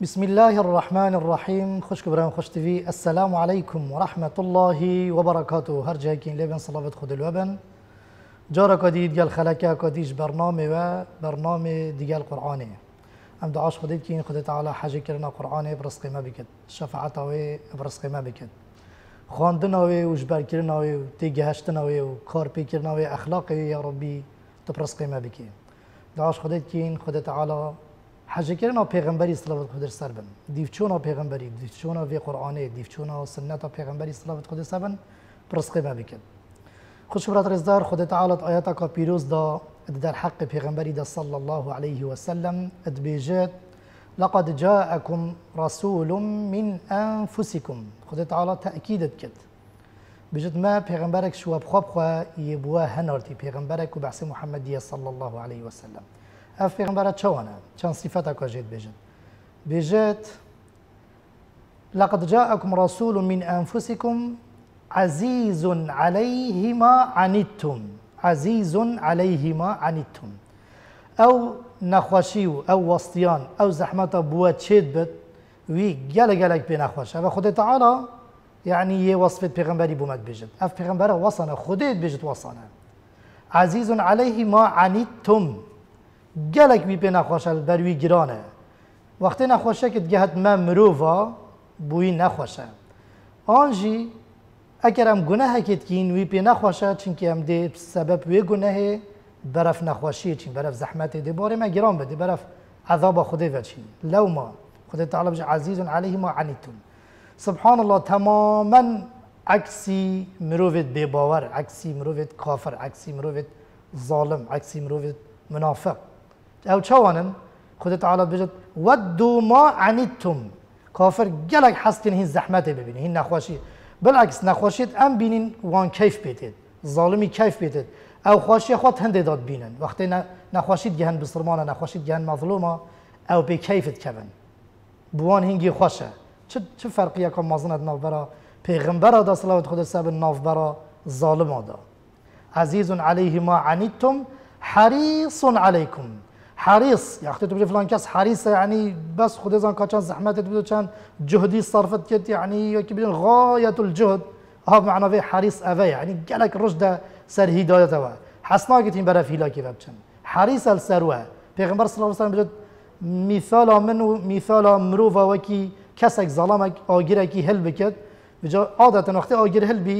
بسم الله الرحمن الرحيم خوش كبران خوش في السلام عليكم ورحمة الله وبركاته هر جاكين لبن صلاة خود الوبن جارة قديد قال خلاكا قديش برنامج و برنامج ديال قرآني ام دعاش خديد كين خدي تعالى حاجة كرنا قرآني برسقي ما بكت شفاعتا و برسقي ما بكت خواندنا و وجبر كرنا و تيجهشتنا و وكار بي كرنا و اخلاقي يا ربي تبرسقي ما بكي دعاش خديد كين خدي تعالى حەژەکردن و پێغمبەری سلامت خودر سەر بن دیفچۆن و پێغمبەری دیفچۆن و وێ قورآانەیە دیفچۆن و سنەت و پێغمبەری سلامت خودر سەر بن پرسقی رزدار خودت عالت آیات کا پیروز دا در حق پیغمبری دا صلی الله علیه وسلم ادبيجات لقد جاءكم رسول من أنفسكم خد تعالى تأكيد كد بجد ما پیغمبرك شو بخواب خوا يبوا هنرتي پیغمبرك وبعث محمد صلى الله عليه وسلم ئەف چوانه چن چەند کو جید بجن بجت لقد جاءكم رسول من أنفسكم عزيز عليه ما عنتم عزيز عليه ما عنتم أو نخواشيو أو وسطيان أو زەحمەتە بووە چێت بێت وی گەلە گەلێک پێ نەخۆش ئەە خودێت تعالا یعنی یێ وەصفێت پێغمبەری بوومەت بێژێت اف پێغمبەرە وصنه خودێت بێژت وصنه عزيز عليه ما عنتم گەلێک وی پێ ناخۆشەل بەروی گرانە وەختی نەخۆشەکت گەهتمە مرۆڤ بووی نەخۆشە ئاژی ئەگەر ئەم گونەهەکێت کین وی پێ نەخۆشە چونکی ئەم دی سبب وی گناه برف نخواشی چین برف زحمت دی بۆڕێ ما گران بده برف عذاب خدای بچین ما خدای تعالی بجه عزیز علیه ما عنیتون سبحان الله تماما عکسی مروفت بباور عکسی مروفت کافر عکسی مروفت ظالم عکسی مروفت منافق elçawanın Kudet Teala bijit veddu ma anittum. Kafir gelek hastin hin zahmet ebebin, hin nakhoşi. Bilaks nakhoşit em binin wan keyf betet. Zalimi keyf betet. Ew xweşiya xwe hindê dat bînin. Wextê nexweşît gehin bi sirmana, nexweşît gehin mezlûma, ew pê keyfit kevin. Bi wan hingî xweş e. Çi çi ferqiya ka mazin et navbera pêğimbera da salawat xwedê se bin navbera zalima da. Azîzun aleyhi ma anîtum, herîsun aleykum. حريص يعني اختي تبجي كاس حريصه يعني بس خدي زان كاتشان زحمات كان جهدي صرفت كت يعني كبير غايه الجهد ها معنا في حريص افا يعني قالك رشدة سر هدايه توا حسنا كتير برا فيلا كيف بتشن حريص السروه پیغمبر صلی الله علیه اه، و مثال من مثال مروفا وكي كسك ظلمك آجر كي هل بكت بجا عادة وقت آجر هل بي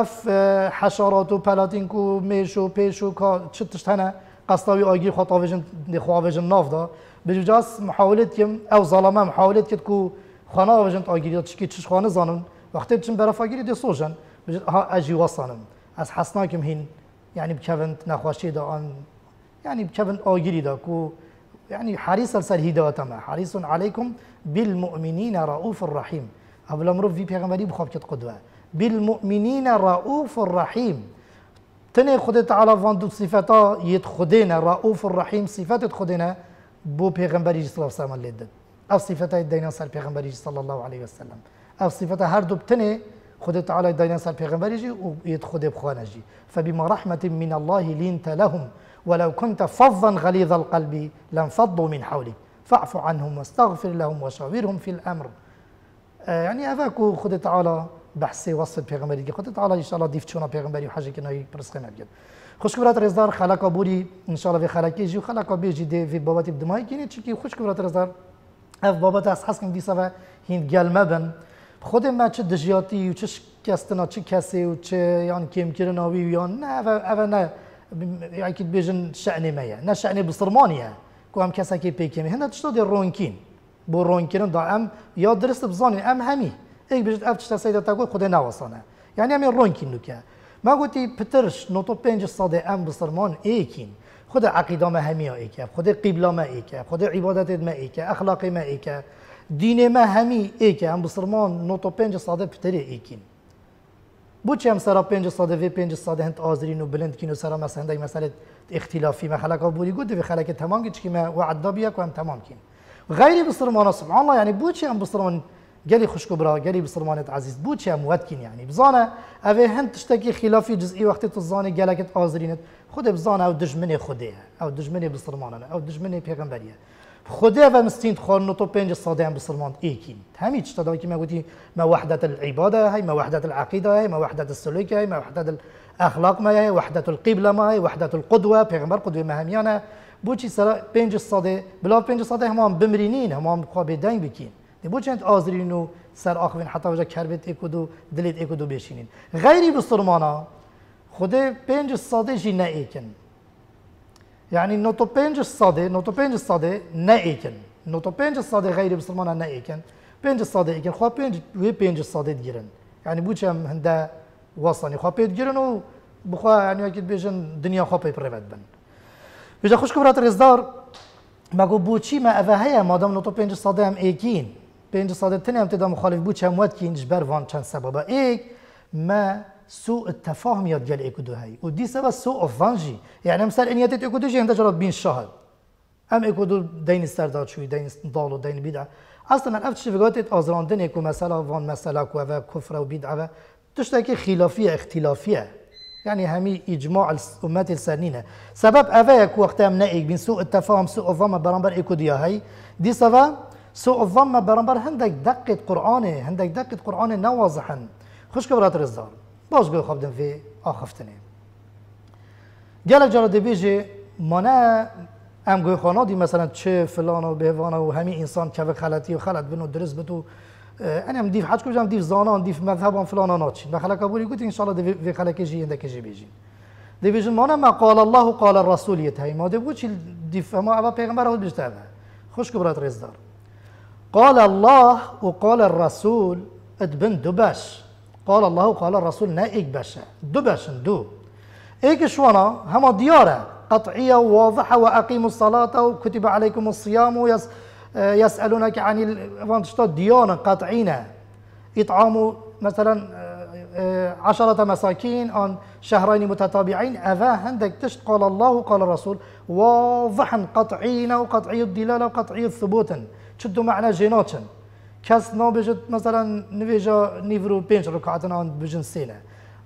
اف حشرات و ميشو بيشو كا چتشتنا قصدوي ايجي خطافيجن دي خواويجن نافدا بجوجاس محاولت كم او ظلمه محاولت كت كو خناويجن ايجي تشكي تشش خانه زانن وقتی چن برای فقیری دی سوژن بجد ها اجی وصلن از حسنا کم هین یعنی بکوند نخواشی دا آن یعنی بکوند آگیری دا کو یعنی حریص سر هدایت ما حریص علیکم بالمؤمنین رؤوف الرحیم اول امرو وی پیغمبری بخواب کت قدوه بالمؤمنین رؤوف الرحیم تاني خدای تعالى واندو صفتا یت خدینا رؤوف الرحيم صفات خدینا بو پیغمبری صلى الله عليه وسلم سلم لید اف صفتا دینا سر پیغمبری صلى الله عليه وسلم سلم اف صفتا هر دوب تنه خدای تعالى دینا سر پیغمبری و یت بخوانه فبما رحمه من الله لنت لهم ولو كنت فظا غليظ القلب لانفضوا من حولك فاعف عنهم واستغفر لهم وشاورهم في الامر آه، يعني هذاك خدای تعالى بحثی وصل پیغمبری که خودت حالا انشالله دیف چونا پیغمبری و حاجی کنایی پرسخه نبید خوش کرات رزدار خلقا بوری انشالله به خلقی جی و خلقا بیجی دی وی بابت بدمایی کنی چی که خوش کرات رزدار اف بابات از حس کن دیسا و هند گل مبن خود ما چه دجیاتی و چه شکستنا چه کسی و چه یان کم کرنا و یان نه او نه يعني كي بيجن شأني مايا نه شأني بصرمانيا كو ام كاسا كي بيكي هنا تشتو دي رونكين بو رونكين دا ام يا درست بزاني ام همي یک بیشتر افت شده سیدا تا خود خدای نواسانه یعنی همین رون کینو که ما گویی پترش نتو پنج صد ام بسرمان ایکین خود عقیده ما همیا ایکه خود قبله ما ایکه خود عبادت ما ایکه اخلاق ما ایکه دین ما همی ایکه هم بسرمان نتو پنج صد پتری ایکین بو هم سرا پنج صده و پنج صده هند آزرین بلند کینو سرا مثلا هندای مسئله اختلافی ما بودی گوده و خلاک تمام کی چکی ما وعدا بیا هم تمام کین غیر بسرمان سبحان الله یعنی بو هم بسرمان گلی خوشکبرا گلی بسرمانت عزیز بود چه موتکین یعنی بزانه اوه هند تشتکی خلافی جزئی وقتی تو زانه گلکت آزرینت خود بزانه او دجمن خوده او دجمن بسرمانه او دجمن پیغمبریه خدای و مستین خورن تو پنج صاده هم بسرمان ایکین همین چتا دایی که ما گوتی ما وحدت العباده هی ما وحدت العقیده هی ما وحدت السلوک هی ما وحدت الاخلاق ما هی وحدت القبله ما هی وحدت القدوه پیغمبر قدوه مهمیانه بوچی سر پنج صاده بلا پنج صاده همام هم بمرینین هم هم خواب بکین دی بو چند آزرین سر آخوین حتی وجه کربت اکود و دلیت اکود و بشینین غیری بسرمانا خود پنج ساده جی نه ایکن يعني نوتو پنج الصادي نوتو پنج بنج الصادي نائكن نوتو پنج بنج الصادي بسرمانا بسلمانة نائكن پنج الصادي إيكن خواه پنج وي پنج الصادي ديرن يعني بوشام هنده وصلني خواه بيت ديرن و بخواه يعني أكيد بيجن دنيا خواه بي بريبات بن بيجا خوش كبرات رزدار ما قو بوشي ما أفا هيا مادام نوتو بنج الصادي هم ایکین پنج ساڵێت تنه امتداد مخالف مواد کینج بر وان چند سبب ایک ما سوء التفاهم دو هایی و ودي سبب سوء الظنجي يعني مثلا إن يتت إيكو دجي انتجرت بين الشهر أم إيكو دول دين استرداد شوي دال و دین بدعة أصلا أنا أفتش في قاتت وان مثلا إيكو مسألة کفر و كوفا كفرة وبدعة تشتكي خلافية اختلافية يعني همي إجماع الامات السنينة سبب أفاك وقتها منائك بين سوء التفاهم سوء الظن برامبر إيكو هاي دي سبب سو الظن برانبر هندك دقة قرآن، هندك دقة قرآن نوازحا خشك برات رزدار باش قول خبدن في آخفتني جالا جرا بيجي منا ام قوي خانا دي مثلا چه فلان و بهوانا و همی انسان که خلطي و خلط بنو درس بتو انم دیف حج کجام دیف زانان دیف مذهبان فلان ناتشین و خلق بوری ان انشالله الله دی خلقه جی اندک کجی بیجین دي مانا ما قال الله قال الرسول يتهي ما دي بو ما دیف اما اول پیغمبر اول بیشتر خوش کبرات رزدار قال الله وقال الرسول اتبن دباش قال الله وقال الرسول نا إيك باشا دباش دو إيك شوانا هما ديارة قطعية وواضحة وأقيموا الصلاة وكتب عليكم الصيام ويس آه، يسألونك عن الفانتشتات ديانة قطعينة إطعام مثلا آه، آه، عشرة مساكين عن شهرين متتابعين أفا هندك تشت قال الله وقال الرسول واضحا قطعينا وقطعي الدلالة وقطعي الثبوت چه دو معنا جیناتن کس نو بجد مثلا نبيجا نيفرو بينج ركعتنا عند بجن سینه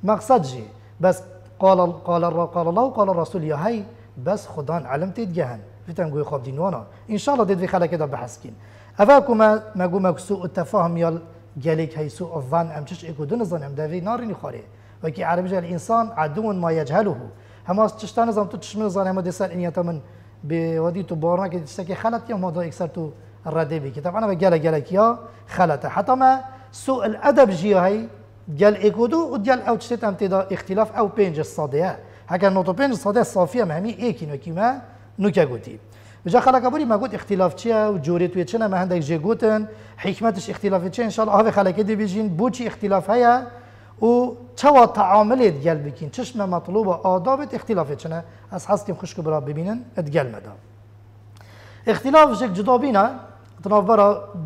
مقصد جی بس قال قال قال الله قال الرسول يا هاي بس خدا علم تيتجهن فتن قوي خاب دينوانا إن شاء الله ديت في خلا كده بحث کن ما ما مگو مکسو اتفاهم یال جالك هي سوء الظن أم چش اکو دون الظن أم دافي نار وکی عربی عربي الإنسان عدون ما هماس چشتان زنم تو يجهله هما تشتان نظام من به ودی تو بارنا که بودي که كي تشتكي ما دا اکسر تو الردي بك طبعا انا بقالك قالك يا خلطه حتى ما سوء الادب جي هي ديال ايكودو وديال او تشتيت اختلاف او بينج الصاديه هكا نوتو بينج الصاديه صافيه مهمي ايكي نوكيما نوكا قوتي بجا خلق ابوري ما قلت اختلاف تشيا وجوري تويتشنا ما عندك جي قوتن حكمتش اختلاف تشيا ان شاء الله هذا خلق دي بيجين بوتشي اختلاف هيا و توا تعاملي ديال بكين تشما مطلوبه آداب اختلاف تشنا اصحاب خشكو برا ببينن اتقال مدام اختلاف جك جدابينا تنظر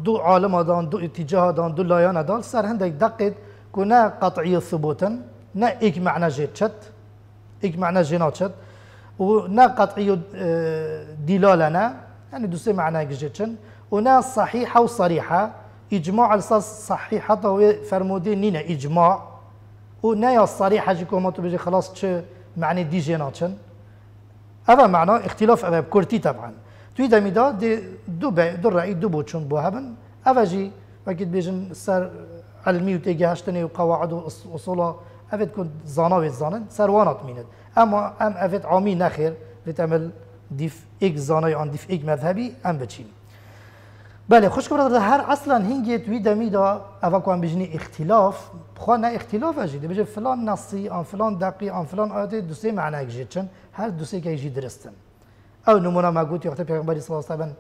دو عالم دان دو اتجاه دان دو لايان دان صار عندك دقت كنا قطعية ثبوتا نا إيك معنى جيتشت إيك معنى جيناتشت ونا قطعية آه، دلالنا يعني دوسي معنى جيتشن ونا صحيحة وصريحة إجماع الصاص صحيحة طوي فرمودي نينا إجماع ونا يا صريحة جيكو ماتو تبجي خلاص تش معنى دي جيناتشن هذا معنى اختلاف أباب بكورتي طبعا توی دی دو دوو دو رای دو بوچون بو هبن اوجی وەکیت بێژن سر علمی و تێگەهشتنی و قواعد و اصولا ئوسڵە کن زانا و زانن سر وانات میند اما ام ئەفێت عامی نخیر نەخێر بتەمل دیف ایک زانای ئەن دیف ایک مذهبی ام بچیم بله خوش کرد هر اصلا هنگی توی دمی اوکو هم کوان اختلاف خوا نه اختلاف اجید بجه فلان نصی آن فلان دقی آن فلان آیت دوسه معنی اجید چن هر دوسه که اجید درستن او نمونا ما قوتي وقت پیغمبری صلى الله عليه وسلم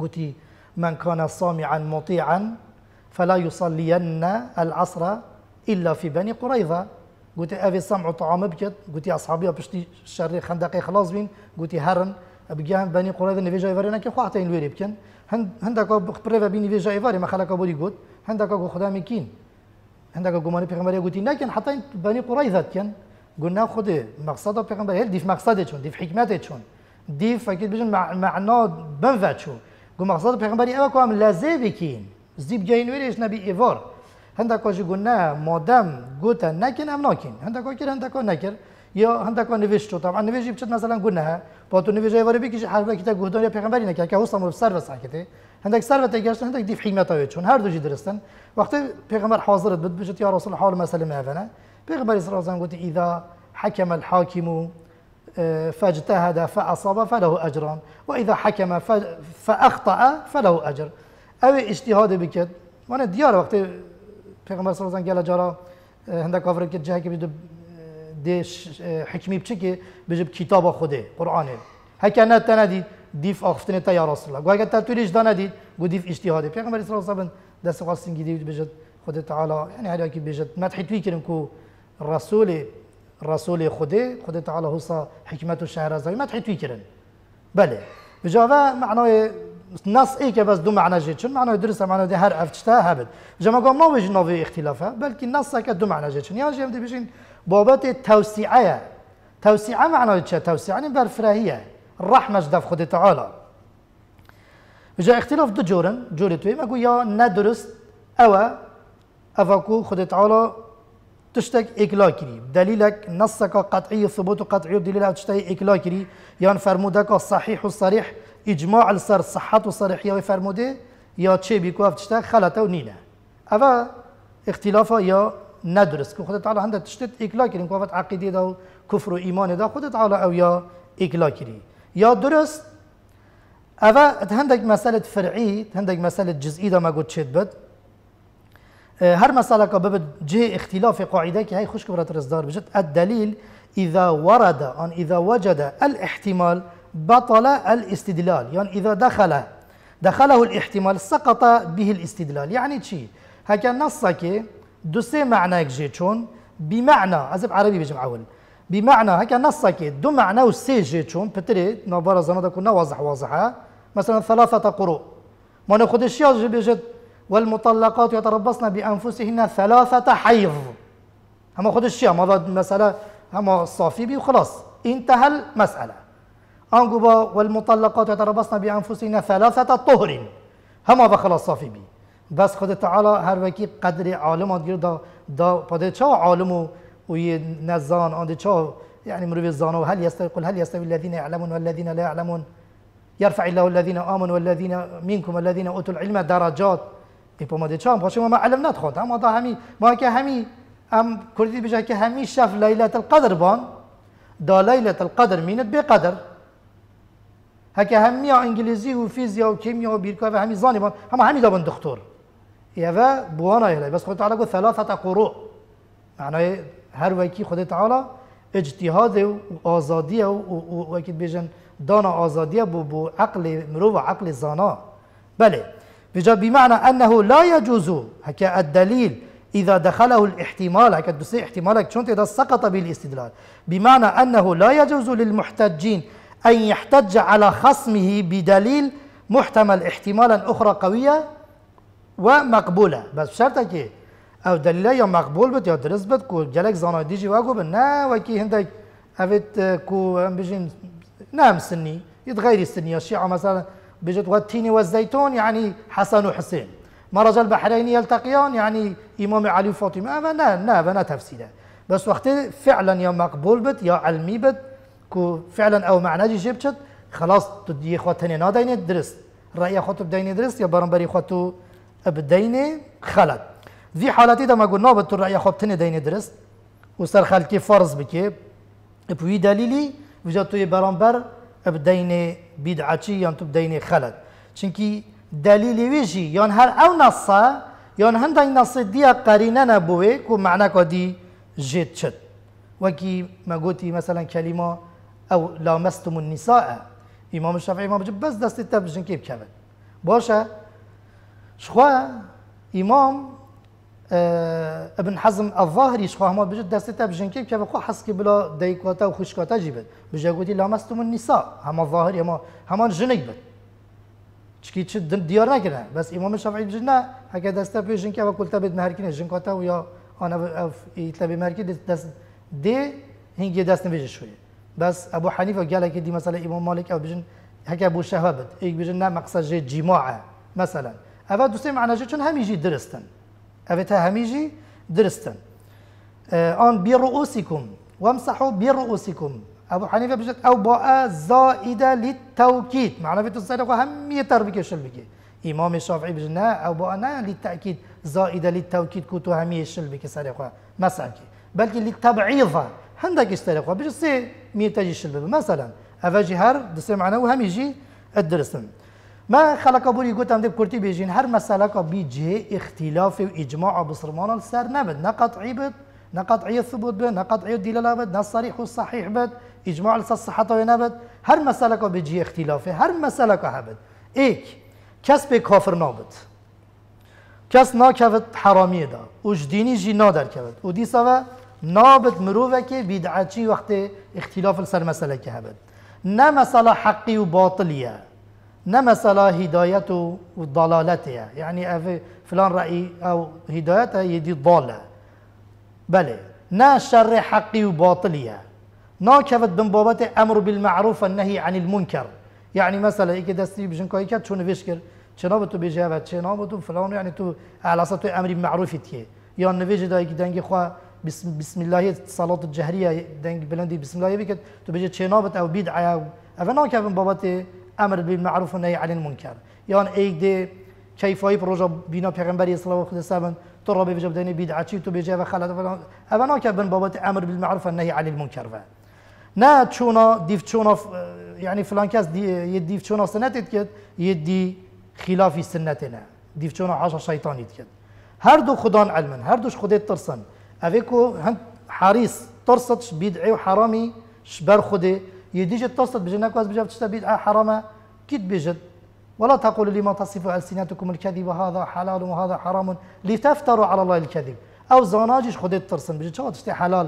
قوتي من كان صامعا مطيعا فلا يصلين العصر الا في بني قريظه قوتي ابي سمعوا طعام بكت قوتي اصحابي بشتي الشر خندقي خلاص بين قوتي هرن بجان بني قريظه نبي جاي فرينا كي خواتين لوري بكن هند هندك بريفا بيني في جاي ما خلاك بودي قوت هندك خدامي كين هندك قماني بيغمبري قوتي لكن حتى بني قريظه كان قلنا خدي مقصده بيغمبري هل دي في مقصده شون دي في حكمته شون دی فکر بجن معنا بن وچو گو مقصد پیغمبری اما کام هم بکین زیب جاین ویرش نبی ایوار هنده کاش گو نه مادم گوتا نکن هم نکن هنده کا کرد هنده کا یا هنده کا نویش شد طبعا نویش بچت مثلا گو نه با تو نویش ایوار بکیش حرف کتا گودان یا پیغمبری نکرد که حسن رو سر و ساکته سر و گشتن هندک دیف حیمت چون هر دو جی درستن وقتی پیغمبر حاضرت بود بجت یا رسول حال مسئله مهونه پیغمبر اسرائیل زن گفت اذا حکم الحاکم فاجتهد فأصاب فله أجران وإذا حكم فأخطأ فله أجر أو اجتهاد بكت وانا ديار وقت پیغمبر صلی الله علیه و آله جارا هنده کافر که جهة که بده دیش حکمی بچه که بجب کتاب خوده قرآن هکه نه تندید دیف آخفتنه تا یا رسول الله گوه اگر تطویلش دا ندید گو دیف اجتهاده پیغمبر صلی الله علیه و آله دست خواستن گیدید بجد خود تعالی یعنی هر که بجد مدحی توی کرن که رسول رسول خدا خدا تعالی حسا حکمت و شهرزایی مدحی توی کرن بله بجاوه معنای نص اي بس دو معنى جيتشن معناه درس معناه دي هر افتشتا هبد جما قام ما وجه نوفي اختلافه بلكي نص كا دو معنى جيتشن يا جيم دي بيجين بابات التوسيعه توسيعه معنى تشا توسيع يعني برفراهيه الرحمه في خدي تعالى جا اختلاف دو جورن جوري توي ما يا ندرس او افاكو خدي تعالى تشتك إكلا كري دليلك نصك قطعي ثبوت قطعي بدليل تشتي إكلا كري يعني فرمودك صحيح وصريح إجماع الصر صحة وصريحية وفرموده يا تشي بيكو تشتك خلطة ونينة أفا اختلافا يا ندرس كو خدت تعالى عندك تشتت إكلا كري عقيدة دا كفر وإيمان دا خدت تعالى أو يا إكلا كري يا درست أفا هندك مسألة فرعي هندك مسألة جزئية ما قلت شد بد هر مسألة كباب جه اختلاف قاعدة كي هاي خشك برات رزدار بجد الدليل إذا ورد أن إذا وجد الاحتمال بطل الاستدلال يعني إذا دخل دخله الاحتمال سقط به الاستدلال يعني تشي هكا نصك دو سي معنى جي چون بمعنى ازب عربي بجمع أول بمعنى هكا نصك دو معنى و سي جي چون بتري نبارة زنادة كنا واضح واضحة مثلا ثلاثة قروء ما ناخدش يا جي بجد والمطلقات يتربصن بأنفسهن ثلاثة حيض هما خد الشيء هذا المسألة هما الصافي بي وخلاص انتهى المسألة أنقبا والمطلقات يتربصن بأنفسهن ثلاثة طهر هما هذا خلاص صافي بي بس خد تعالى هر وکی قدر عالم گیر دا دا پاده چا عالم وي نزان آن چا يعني مروي الزانو هل يستوي قل هل يستوي الذين يعلمون والذين لا يعلمون يرفع الله الذين آمنوا والذين منكم والذين أوتوا العلم درجات ای پو ما دی چام باشه ما علم ندخواد اما دا همی ما که همی ام کردی بجا که همی شف لیلت القدر بان دا لیلت القدر مینت به قدر هکه همی انگلیزی و فیزیا و کیمیا و بیرکا و همی زانی بان اما همی دا بان دکتور يفا بوانا يهلا بس خود تعالی گو ثلاثة قروء معنای هر وكي خود تعالی اجتهاد و آزادی و وأكيد بيجن دانا آزادی بو, بو عقل و عقل زانا بله بمعنى أنه لا يجوز هكا الدليل إذا دخله الاحتمال هكا تدسي احتمالك شنت اذا سقط بالاستدلال بمعنى أنه لا يجوز للمحتجين أن يحتج على خصمه بدليل محتمل احتمالا أخرى قوية ومقبولة بس شرطك إيه او دليل يا مقبول بت يا درس بت كو جالك زانای واكو بنا وكي نه آه، وکی كو اوید نعم سني يتغير السنية الشيعة مثلا بجد والتين والزيتون يعني حسن وحسين مرج البحرين يلتقيان يعني إمام علي وفاطمة أما نا نا بنا تفسيره بس وقت فعلا يا مقبول بت يا علمي بت كو فعلا أو معنى جبتشت خلاص تدي إخواتنا نادين درست رأي خطب دين درست يا برنبري خطو بديني خلط في حالتي ده ما قلنا بتر رأي خطبتنا ديني درست وصار خلقي فرض بكي بوي دليلي وجدتو برنبر بدين بدعتي يان تبدين خلد چونك دليل ويجي يان هر او نصا يان هند اي نصا ديا قرينة نبوه كو معنى كو دي جيت چد وكي ما قوتي مثلا كلمة او لامستم النساء امام الشافعي امام جب بس دست تبجن كيف كبه باشا شخوا امام ابن حزم الظاهریش خواه ما بجد دسته تا بجن که که خواه حس که بلا دیکواتا و خوشکاتا جی بد بجا گوتی لامستم النساء همه ظاهری همه همان جنگ بد چکی چه دیار نکنه بس امام شفعی بجد نه هکه دسته بجن که و کلتا بد مهرکینه جنکاتا و یا آنه ایتلا بمرکی دست دی هنگی دست نویجه شوید بس ابو حنیف و گله که دی مثلا امام مالک او بجن حکا ابو شهاب بد ایک بجن نه مقصد مثلا اول چون همیجی درستن أبتها هميجي درستن آه، آن برؤوسكم وامسحوا برؤوسكم أبو حنيفة بجد أو باء زائدة للتوكيد معنى في تصدق همية تربية شلبكي إمام الشافعي بجنا أو باء للتأكيد زائدة للتوكيد كتو همية شلبكي صدقها مساكي بل للتبعيضة هندك اشترقها بجد سي مية تجي شلبكي مثلا أفاجي هر دسي معنى وهم يجي الدرسن ما خلق بوری گوتم دب کرتی بیجین هر مسئله که بی جه اختلاف و اجماع بصرمان سر نبد نه قطعی بد نه قطعی ثبوت بد نه قطعی دلالة بد نه صریح و صحیح بد اجماع الصحة صحت و نبد هر مسئله که بجی اختلاف هر مسئله که هبد ایک کس به کافر نابد کس ناکود حرامی دا اوش دینی جی نادر کود او دیسا نابد مروه که وقت اختلاف سر مسئله که هبد نه مسئله حقی و باطلیه هدایت و ضلالت وضلالتها يعني فلان رأي أو یه دی ضالة بلى نه شر حقي وباطلية نا كفت بن بابت أمر بالمعروف والنهي عن المنكر يعني مثلا إيك دستي بجن كاي كات شون فيشكر چناب تو بجابة چناب تو فلان يعني تو على تو أمر بالمعروف تيه یا نویج دا که دنگي خواه بسم, بسم الله صلوات الجهرية دنگ بلندی بسم الله بكت تو بجي تو أو بيدعة أو أفنا كفن بابت امر بالمعروف يعني و نهی عن المنکر یان ایک دی کیفای پروژا بینا پیغمبر اسلام خود سبن تو را بجب دین بدعتی تو بجا و خلات فلان اونا که بن بابت امر بالمعروف و نهی عن المنکر و نه چونا دیف چونا يعني فلان كاس دي يدي فشونا سنتت كد يدي خلافي سنتنا دي فشونا عشر شيطاني کرد هر دو خدان علما هر دوش خودت ترسن کو هند حريص بدعی بدعي وحرامي شبر خوده يديش اتصلت بجنا كواز بجا تشتبيد آه، حرام كيد بجد ولا تقولوا لما تصف ألسنتكم الكذب هذا حلال وهذا حرام لتفتروا على الله الكذب أو زناجش خدت ترسن بجد شو تشتي حلال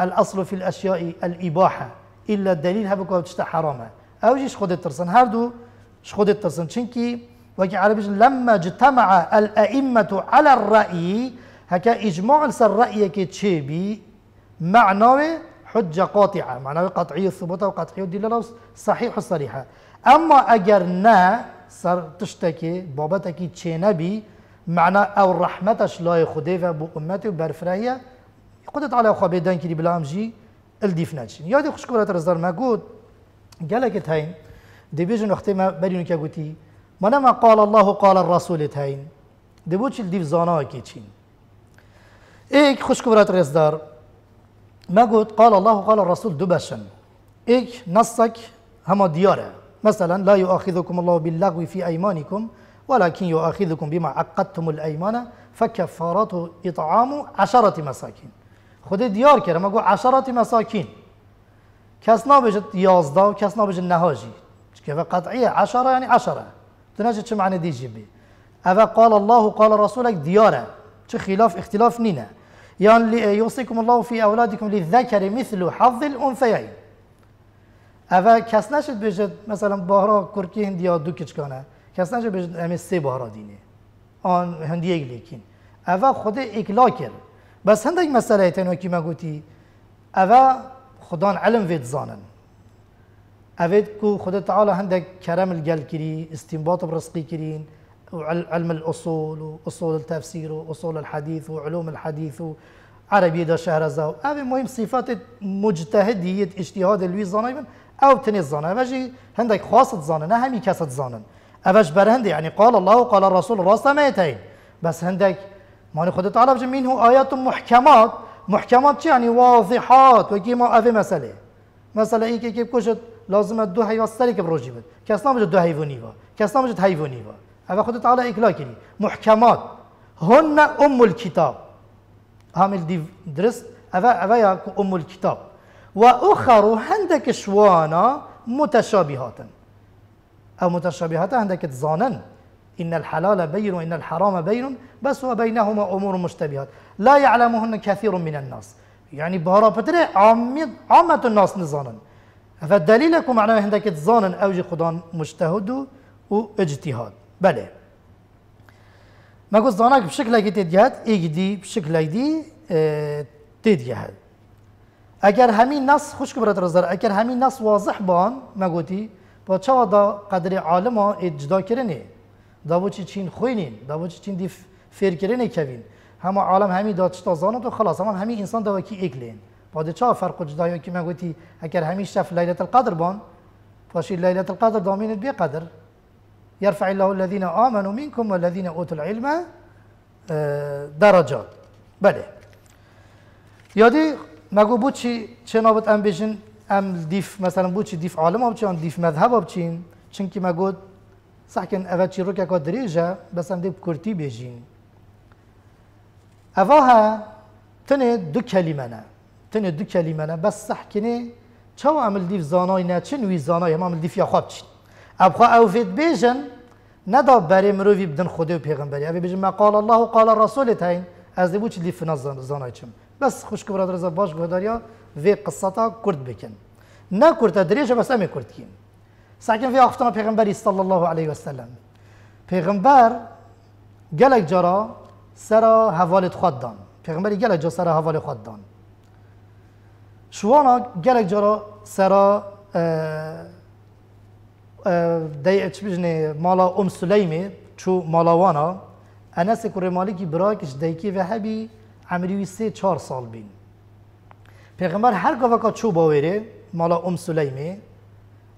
الأصل في الأشياء الإباحة إلا الدليل هبك تشتي حرام أو جيش خدت ترسن هردو خدت ترسن شنكي وكي عربي لما اجتمع الأئمة على الرأي هكا إجماع الرأي كي تشيبي معناه حجة قاطعة معناه قطعية الثبوت أو قطعية الدلالة صحيح الصريحة أما أجر نا سر تشتكي بابتكي تشينبي معنى أو رحمتش لاي خدي بو أمتي وبرفرهية قدت على أخوة بيدان كري بلا جي الديف نجين يادي خشكولة رزدار ما قود قالك تهين دي بيجن وقتي ما برينو كاقوتي مانا ما قال الله قال الرسول تهين دي بوش الديف زاناكي تشين ايك خشكولة رزدار ما قلت قال الله قال الرسول دبشا إيك نصك هما ديارة مثلا لا يؤاخذكم الله باللغو في أيمانكم ولكن يؤاخذكم بما عقدتم الأيمان فكفارته إطعام عشرة مساكين خود ديار کرده ما قلت عشرة مساكين کس نباشه يازدا و کس نهاجي كيف قطعية عشره يعني عشره تناجي چه معنی دیجی بی قال الله قال رسولك ديارة چه خلاف اختلاف نينه يعني يوصيكم الله في أولادكم للذكر مثل حظ الأنثيين أفا کس نشد بجد مثلا بارا كركي هندية یا دو کچکانه کس نشد بجد امی سي بارا ديني آن هندية لكن أفا خود إكلاكر بس هندك مسألة تنو که من أفا اول خدان علم وید زانن اوید كو خود تعالى هندك كرم الگل کری استنباط برسقي كرين وعلم الأصول وأصول التفسير وأصول الحديث وعلوم الحديث عربي دا شهرزا هذه مهم صفات مجتهد هي اجتهاد اللي زانايبن أو تني زانا أفاجي هندك خاصة زانا نهمي كاسة زانا أفاج برهندي يعني قال الله وقال الرسول راس ميتين بس هندك ماني خد تعالى منه آيات محكمات محكمات يعني واضحات وكيما هذه مسألة مسألة كي كيف كشت لازم الدو حيوان سريك بروجي بد كاسنا مجد دو حيواني با كاسنا مجد حيواني با اول خود تعالی اکلا کردی محکمات هن ام الكتاب عامل دي درست اوا اوا ام الكتاب و اخر عندك شوانا متشابهات او متشابهات عندك تزانن إن الحلال بين وإن الحرام بين بس وبينهما أمور مشتبهات لا يعلمهن كثير من الناس يعني بهارا بتري عامة الناس نزانن فالدليل معناه عندك تزانا أوجي خدان مجتهد واجتهاد بله ما قلت ضناك بشكلك تديهات ايجدي بشكلك دي اه، تديهات اگر همین نص خوش که برات رزدار اگر همین نص واضح بان ما گوتی با چه دا قدر عالم ها اجدا کرنه دا بو چی چین خوینین دا بو چی چین دی فیر کرنه کوین همه عالم همی دا چتا زانه تو خلاص همه همین انسان دا وکی اگلین با دا چه فرق اجدا که ما گوتی اگر همین شف لیلت القدر بان باشی لیلت القدر دامینت بی قدر يرفع الله الذين آمنوا منكم والذين أوتوا العلم درجات بله یادی مگو بود چه نابت ام بیشن ام دیف مثلا بود چی دیف عالم آب چی دیف مذهب آب چین چون که مگو سحکن اوه چی رو که دریجه بس ام دیف کرتی بیشین تنه دو کلمه نه تنه دو کلمه نه بس سحکنه چه عمل دیف زانای نه چه زانای هم عمل دیف یا خواب ابخوا او فيد بيجن ندا بري مروفي بدن خدي بيغمبري أبي بيجن ما قال الله قال الرسول تاين از دي بوچ ليف نظر زانايچم بس خوش برادر ز باش گوداريا في قصتا كرد بكن نا كرد دريجه بس امي كرد كين ساكن في اختنا بيغمبري صلى الله عليه وسلم بيغمبر گلک جرا سرا حوالت خدان بيغمبري پیغمبری جرا سرا حوالت خدان شوانا گلک جرا سرا اه، dey eçbijne mala Om Süleymê çû malawana Enesê ku rêmalîkî birakî ji deykî ve hebî emirî wî sê çar sal bîn. Pêxember her gaveka çû bawerê mala Om Süleymê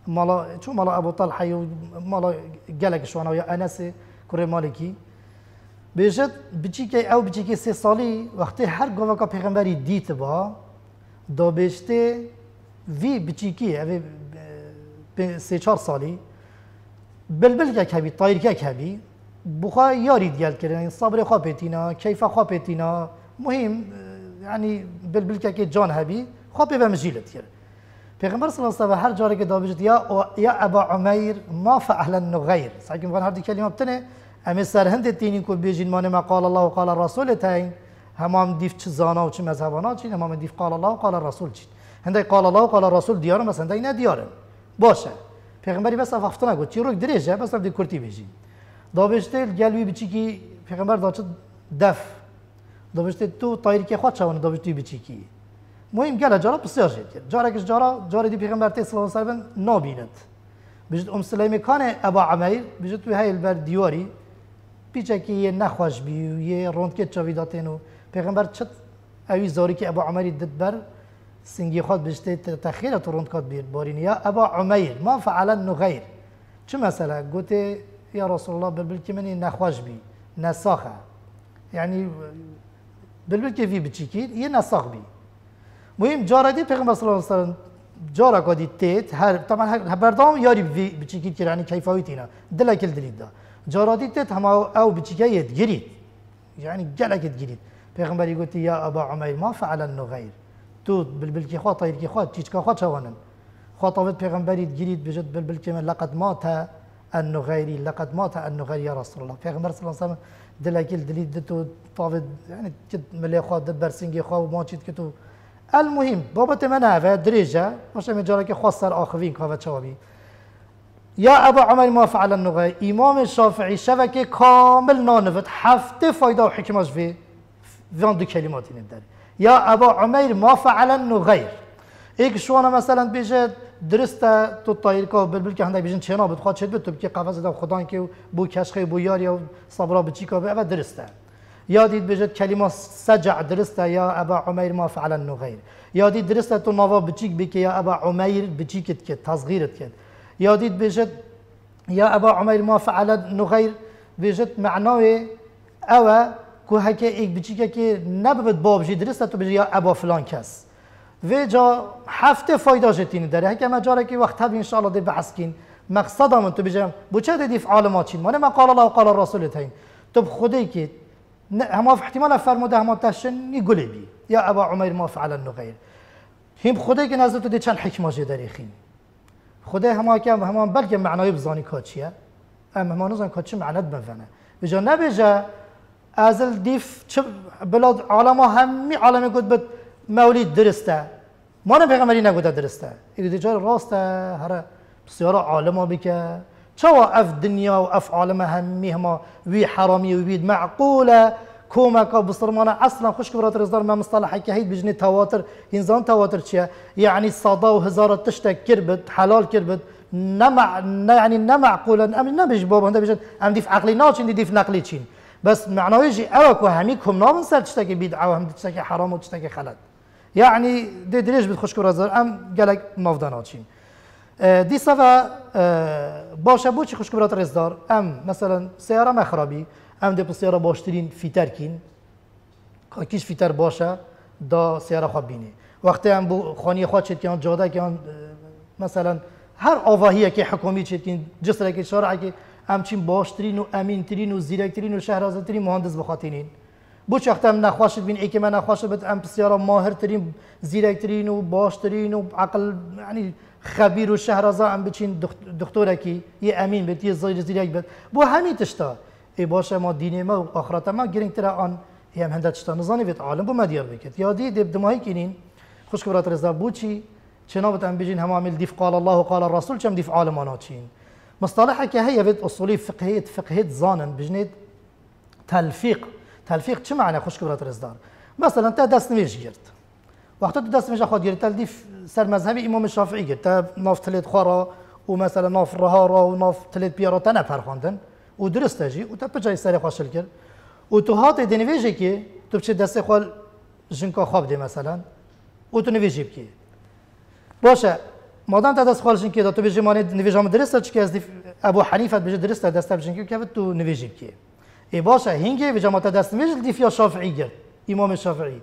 mala çû mala Ebu Talheyê û mala gelek şwana ya Enesê ku rêmalîkî بێژێت بچیکە ئەو بچیکی سێ ساڵی وەختی هەر گۆڤەکە پێغمبەری دیتە بە دۆبێشتێ وی بچیکی ئەێ سێ چهار که بلبلگەک هەبی که هەبی بخوا یاری دیالکردن صبر خوا پێتینا کیف خوا پێتینا مهم یعنی ینی که جان هەبی خوا پێ بە مژیلت کرد پیغمبر صلی الله علیه هر جاری که دیا او یا ابا عمیر ما فعل سعی سعیم هر دی کلمه بتنه امی سر هند تینی کو بیجین مان ما قال الله و قال رسول تاین همام دیف چ زانا و چ مذهبانا چین همام دیف قال الله و قال رسول چین هنده قال الله و قال رسول دیارم مثلا دینه دیارم باشه پیغمبری بس هفته نگو چی روک دریجه بس دی کرتی بیجی دا بشته گلوی بچی کی پیغمبر داچه دف دا بشته تو تایر که خود شوانه دا بشته بچی کی مهم گله جارا بسیار شد کرد جارا کش جارا جارا دی پیغمبر تی صلی الله علیه نابیند بجد ام سلیمه کانه ابا عمیر بجد توی هیل بر دیواری پیچه که یه نخوش بیو یه روند که چاوی داتینو پیغمبر چت اوی زاری که ابو عمری دد بر سنگی خود بشته تخیر تورند کد بیر بارین یا ابا عمیر ما فعلن غیر چه مثلا گوته یا رسول الله بلبل که منی نخوش بی نساخه یعنی بلبل که وی بچیکید یه نساخ بی مهم جاره دی پیغمبر صلی الله علیه وسلم جاره کدی تیت هر طبعا هر بردام یاری وی بچیکید که یعنی کیفاویت اینا دلکل دلید دا جاره دی تیت هم او بچیکید گرید یعنی گلکت گرید پیغمبری گوتی یا ابا عمیر ما فعلن غیر تو بلبلکی خواه طایرکی خواه چیچکا خواه چوانن خاطبت پیغمبری گیرید بجد بلبل من لقد مات انه غيري لقد مات انه غيري يا رسول الله پیغمبر صلی الله علیه و سلم دلکل دلید دتو طاوت يعني جد ملي خوا دبر سنگي خوا وما ماچید كتو المهم بابا تمنى في درجه مش من جاره خسر آخرين سر آخوین يا ابا عمر ما فعل النغاي امام الشافعي شبكة كامل نانفت حفتة فايدة وحكمة في به وان دو کلمات این يا أبا عمير ما فعل نغير إيك شو أنا مثلا بيجد درست تو تايركا بالبلكي هندك بيجن چنا بتخواد چد بتو بكي قفز دا خدان كي بو كشخي بو يار يا صبرا بچيكا بأبا درسته يا ديت بيجت كلمة سجع درسته يا أبا عمير ما فعل غير يا ديت درسته تو نوا بچيك بكي يا أبا عمير بچيكت كت تصغيرت كت يا ديت بيجت يا أبا عمير ما فعل غير بيجت معناه او که یک بچی که نبود باب جی درست تو یا ابا فلان جتین وێجا هک مجاره که وقت مەجارێکی وەخت هەبی که وقت بەعسکین مقصد من تو بژێم بچە دەدیف عالما چین ما ما قال الله قال الرسول تین تو خودی که هما احتمال فرموده هما نی گلی بی یا ابا عمر ما فعلا نغیر هم خودی که نزد تو دی جی حکماجی خین خودی هم که همان بلکه معنای بزانی کاچیه اما ما نزن کاچی معنات بفنه بجا نبجا؟ ازل دیف چه بلاد عالم همه عالم گفت به مولید درسته ما نه پیغمبری نگوده درسته این دیجا راسته هر بسیار عالم بکه چه اف دنیا و اف عالم همه هما وی حرامی و وید معقوله کومکا او اصلا خوش برات رزدار ما مصطلح هكا هيد بجني تواتر انسان تواتر یعنی يعني و هزار تشتا كربت حلال كربت نمع يعني نمعقولا ام نبج بابا انت بجد ام دیف عقلی دیف دیف نقلی بس معنویش و که کم کم سر تشتكي بيد او هم تشتكي حرام و تشتكي خلد یعنی دی دریش بید خوشکو رازار ام گلک مفدانا چین دی سوا باشه بو چی خوشکو برات رزدار ام مثلا سیاره مخرابی ام دی سیاره باشترین فیتر کین کاکیش فیتر باشه دا سیاره خواب بینه وقتی ام بو خانی خواد چید کیان جاده کیان مثلا هر آواهی که حکومی چید که جسره که شارعه همچین باشترین و امینترین و زیرکترین و شهرازترین مهندس بخاتینین بو چخته من نخواشت بین ای که من نخواشت بد ام بسیارا ماهرترین زیرکترین و باشترین و عقل یعنی خبیر و شهرازا ام بچین دکتوره کی یه امین بد یه زیر زیرک بد بو همین تشتا ای باشه ما دینه ما و آخرت ما گرنگ تره آن یم هنده تشتا نزانی بد عالم بو مدیار بکت یادی دب دمایی کنین خوش کرات رضا بو چی چنابت ام بجین هم دیف قال الله قال الرسول چم دیف عالم آناتین مصطلحك هي بيت أصولي فقهية فقهية زانن بجنيد تلفيق تلفيق شو معنى خوش كبرات رزدار مثلا تا دست نویج گرد وقتا تا دست نویج اخوات گرد تل سر مذهبي امام الشافعي گرد تا ناف تلت خورا و مثلا ناف رهارا را و ناف تلید پیارا تا نپر خواندن و درست تجی و تا پجای سر خوشل کرد و تو دي دنویجی که تو بچه دست خوال جنكا خواب دي مثلا و تو نویجی بکی ما دام تا دست خالشین که تو بیشی مانه نویجام درست چی که از ابو حنیفه بیشی درسته دست بجین که که تو نویجی که ای باشه هنگه بجام تا دست نویج دیف یا شافعی گرد امام شافعی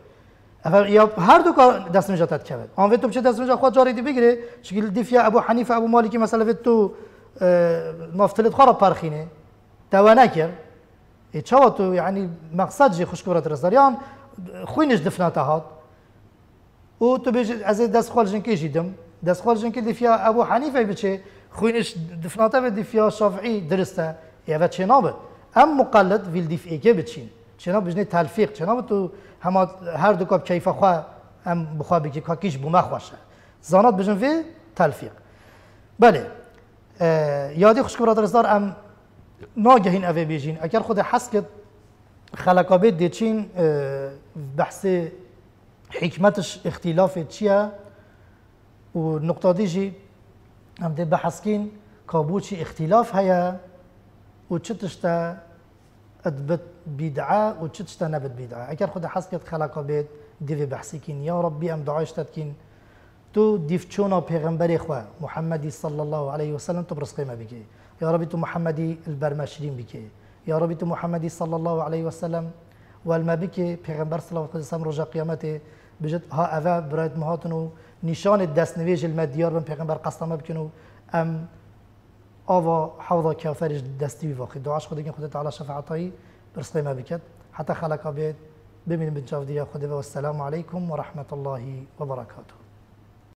افر یا هر دو کار دست نویج تا کرد آن وید تو بچه دست نویج خود جاری دی بگیره شکل دیف یا ابو حنیفه ابو مالکی مثلا وید تو مفتلت خراب پرخینه تو نکرد ای چاوا تو یعنی مقصد جی خوشکورت رزداریان خوینش دفناته هات و تو بیش از دست خالشین که جیدم دەست خۆشن که دفیا ابو حنیفه بچه، خوینش دفناته و دیفیا شافعی درسته، یا ئێوە مقلد ویل مقالت ویلدیفئێکێ بچین تلفیق، چه تەلفیق تو همه هر دو کیفه خواه ام هم بخوا بکی کاکیش بومه مەخواشە زانات بژن وی تلفیق. بله، یادی خوشکرا هم ناگه این اوه بیجین، اگر خود حس که خلقابه دیچین بحث حکمتش اختلاف چیه، والنقطه ديجي عم دي كابوتشي اختلاف هيا وتشتشتا اثبت بدعه وتشتشتا نبت بدعاء اكر خدا حسكت خلاقة بيت ديفي بحسكين يا ربي ام دعايش تتكين تو ديفتشونا بيغمبري خوا محمد صلى الله عليه وسلم تبرس قيمه بك يا ربي تو محمدي البرماشرين بك يا ربي تو محمدي صلى الله عليه وسلم والما بك بيغمبر صلى الله عليه وسلم رجا قيامته بجد ها أفا برايت مهاتنو نشان دست نویج المدیار بن پیغمبر قسم بکنو ام آوا حوضا کافرش دستی بی واقعی دعاش خود خود تعالی شفاعتایی برسقی ما بکد حتی خلقا بید ببینیم بنجاف دیا خود و السلام علیکم و رحمت الله و برکاته